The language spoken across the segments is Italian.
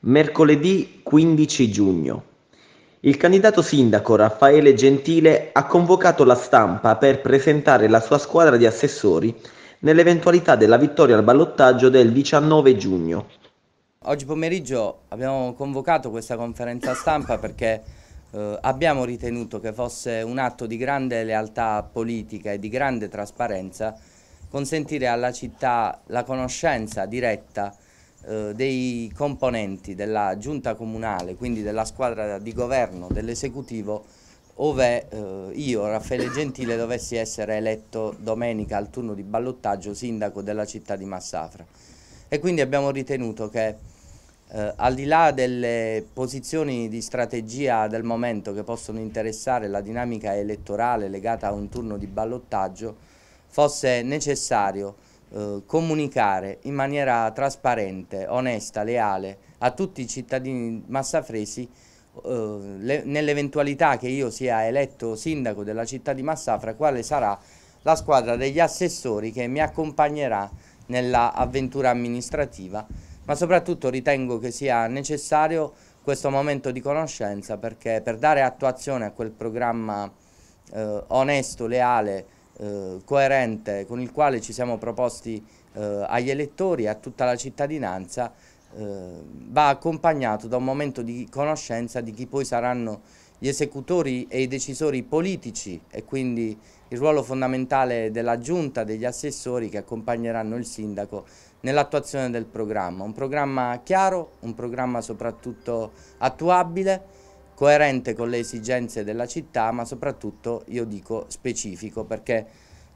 Mercoledì 15 giugno il candidato sindaco Raffaele Gentile ha convocato la stampa per presentare la sua squadra di assessori nell'eventualità della vittoria al ballottaggio del 19 giugno. Oggi pomeriggio abbiamo convocato questa conferenza stampa perché eh, abbiamo ritenuto che fosse un atto di grande lealtà politica e di grande trasparenza consentire alla città la conoscenza diretta eh, dei componenti della giunta comunale, quindi della squadra di governo dell'esecutivo, ove eh, io, Raffaele Gentile, dovessi essere eletto domenica al turno di ballottaggio sindaco della città di Massafra. E quindi abbiamo ritenuto che eh, al di là delle posizioni di strategia del momento che possono interessare la dinamica elettorale legata a un turno di ballottaggio, fosse necessario eh, comunicare in maniera trasparente, onesta, leale a tutti i cittadini massafresi eh, nell'eventualità che io sia eletto sindaco della città di Massafra quale sarà la squadra degli assessori che mi accompagnerà nell'avventura amministrativa ma soprattutto ritengo che sia necessario questo momento di conoscenza perché per dare attuazione a quel programma eh, onesto, leale, eh, coerente con il quale ci siamo proposti eh, agli elettori e a tutta la cittadinanza eh, va accompagnato da un momento di conoscenza di chi poi saranno gli esecutori e i decisori politici e quindi il ruolo fondamentale della giunta, degli assessori che accompagneranno il sindaco nell'attuazione del programma. Un programma chiaro, un programma soprattutto attuabile coerente con le esigenze della città, ma soprattutto, io dico, specifico, perché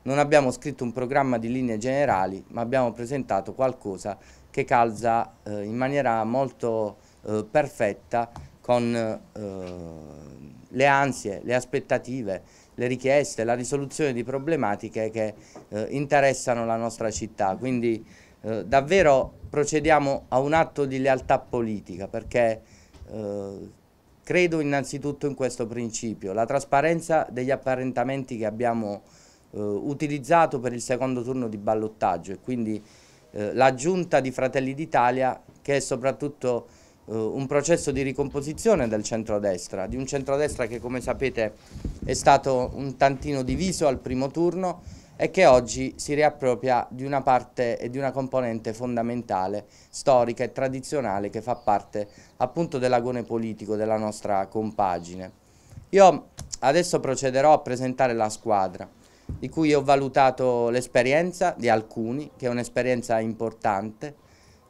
non abbiamo scritto un programma di linee generali, ma abbiamo presentato qualcosa che calza eh, in maniera molto eh, perfetta con eh, le ansie, le aspettative, le richieste, la risoluzione di problematiche che eh, interessano la nostra città. Quindi eh, davvero procediamo a un atto di lealtà politica perché eh, Credo innanzitutto in questo principio, la trasparenza degli apparentamenti che abbiamo eh, utilizzato per il secondo turno di ballottaggio e quindi eh, l'aggiunta di Fratelli d'Italia che è soprattutto eh, un processo di ricomposizione del centrodestra, di un centrodestra che come sapete è stato un tantino diviso al primo turno e che oggi si riappropria di una parte e di una componente fondamentale, storica e tradizionale che fa parte appunto dell'agone politico della nostra compagine. Io adesso procederò a presentare la squadra di cui ho valutato l'esperienza di alcuni, che è un'esperienza importante,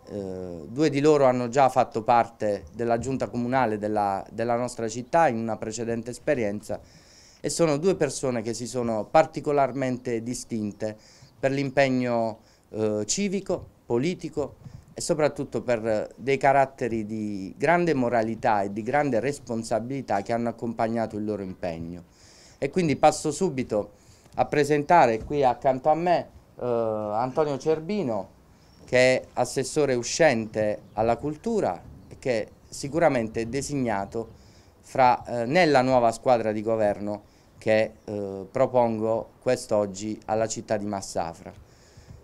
eh, due di loro hanno già fatto parte della giunta comunale della, della nostra città in una precedente esperienza e sono due persone che si sono particolarmente distinte per l'impegno eh, civico, politico e soprattutto per dei caratteri di grande moralità e di grande responsabilità che hanno accompagnato il loro impegno. E quindi passo subito a presentare qui accanto a me eh, Antonio Cerbino, che è assessore uscente alla cultura e che sicuramente è designato fra, eh, nella nuova squadra di governo che eh, propongo quest'oggi alla città di Massafra.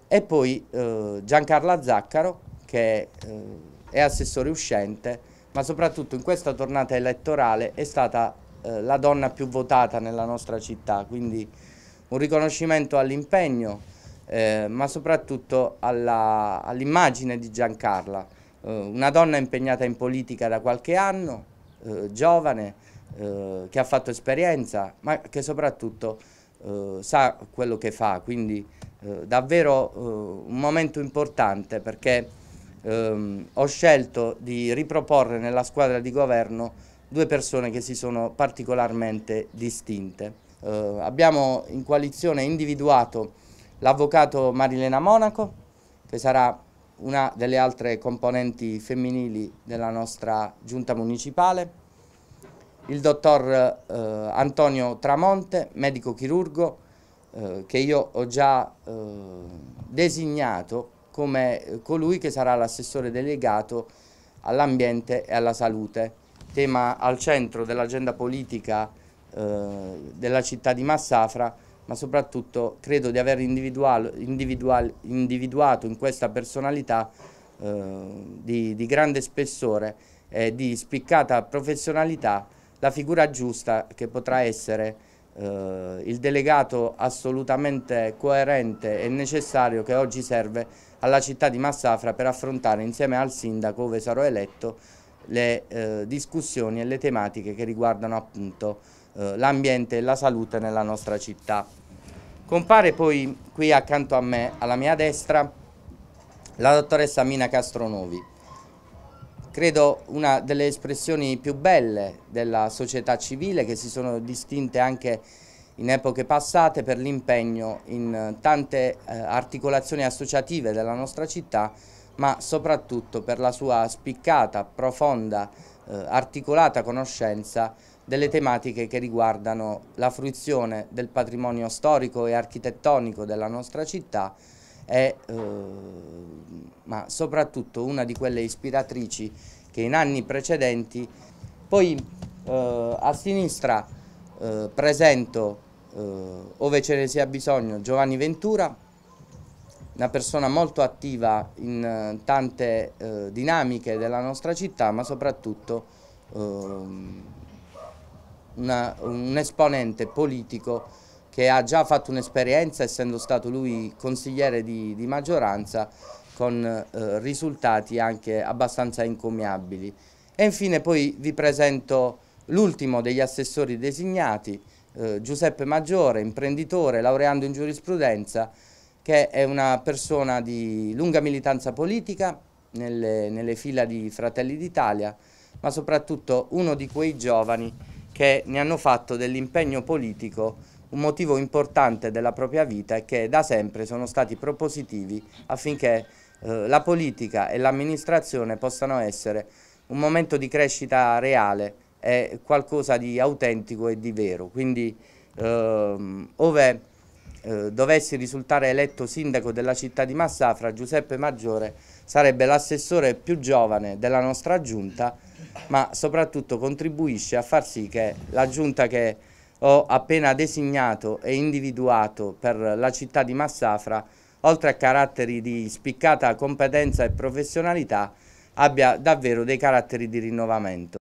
E poi eh, Giancarla Zaccaro che eh, è assessore uscente, ma soprattutto in questa tornata elettorale è stata eh, la donna più votata nella nostra città, quindi un riconoscimento all'impegno, eh, ma soprattutto all'immagine all di Giancarla, una donna impegnata in politica da qualche anno, eh, giovane eh, che ha fatto esperienza ma che soprattutto eh, sa quello che fa quindi eh, davvero un momento importante perché ehm, ho scelto di riproporre nella squadra di governo due persone che si sono particolarmente distinte. Eh, abbiamo in coalizione individuato l'avvocato Marilena Monaco, che sarà una delle altre componenti femminili della nostra giunta municipale, il dottor eh, Antonio Tramonte, medico chirurgo, eh, che io ho già eh, designato come colui che sarà l'assessore delegato all'ambiente e alla salute, tema al centro dell'agenda politica eh, della città di Massafra, ma soprattutto credo di aver individuato in questa personalità eh, di, di, grande spessore e di spiccata professionalità la figura giusta che potrà essere eh, il delegato assolutamente coerente e necessario che oggi serve alla città di Massafra per affrontare insieme al sindaco, dove sarò eletto, le eh, discussioni e le tematiche che riguardano appunto eh, l'ambiente e la salute nella nostra città. Compare poi qui accanto a me, alla mia destra, la dottoressa Mina Castronovi, credo una delle espressioni più belle della società civile che si sono distinte anche in epoche passate per l'impegno in eh, tante eh, articolazioni associative della nostra città, ma soprattutto per la sua spiccata, profonda, eh, articolata conoscenza delle tematiche che riguardano la fruizione del patrimonio storico e architettonico della nostra città e, eh, ma soprattutto una di quelle ispiratrici che in anni precedenti poi eh, a sinistra eh, presento eh, ove ce ne sia bisogno Giovanni Ventura una persona molto attiva in eh, tante eh, dinamiche della nostra città ma soprattutto ehm, una, un esponente politico che ha già fatto un'esperienza, essendo stato lui consigliere di, di maggioranza, con eh, risultati anche abbastanza incommiabili. E infine poi vi presento l'ultimo degli assessori designati, eh, Giuseppe Maggiore, imprenditore, laureando in giurisprudenza, che è una persona di lunga militanza politica nelle, nelle fila di Fratelli d'Italia, ma soprattutto uno di quei giovani che ne hanno fatto dell'impegno politico un motivo importante della propria vita e che da sempre sono stati propositivi affinché eh, la politica e l'amministrazione possano essere un momento di crescita reale e qualcosa di autentico e di vero. Quindi eh, ove eh, dovessi risultare eletto sindaco della città di Massafra, Giuseppe Maggiore sarebbe l'assessore più giovane della nostra giunta ma soprattutto contribuisce a far sì che la giunta che ho appena designato e individuato per la città di Massafra, oltre a caratteri di spiccata competenza e professionalità, abbia davvero dei caratteri di rinnovamento.